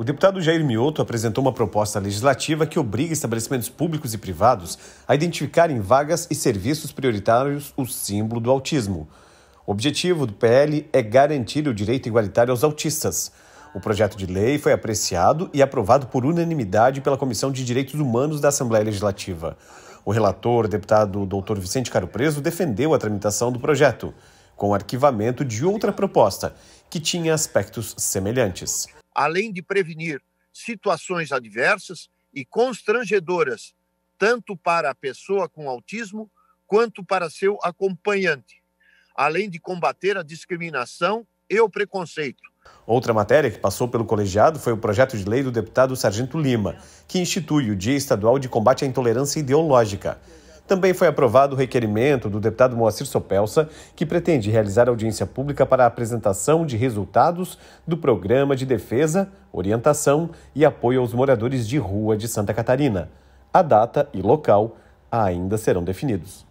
O deputado Jair Mioto apresentou uma proposta legislativa que obriga estabelecimentos públicos e privados a identificar em vagas e serviços prioritários o símbolo do autismo. O objetivo do PL é garantir o direito igualitário aos autistas. O projeto de lei foi apreciado e aprovado por unanimidade pela Comissão de Direitos Humanos da Assembleia Legislativa. O relator, deputado Dr. Vicente Caro Preso, defendeu a tramitação do projeto, com arquivamento de outra proposta, que tinha aspectos semelhantes além de prevenir situações adversas e constrangedoras, tanto para a pessoa com autismo quanto para seu acompanhante, além de combater a discriminação e o preconceito. Outra matéria que passou pelo colegiado foi o projeto de lei do deputado Sargento Lima, que institui o Dia Estadual de Combate à Intolerância Ideológica. Também foi aprovado o requerimento do deputado Moacir Sopelsa, que pretende realizar audiência pública para a apresentação de resultados do programa de defesa, orientação e apoio aos moradores de rua de Santa Catarina. A data e local ainda serão definidos.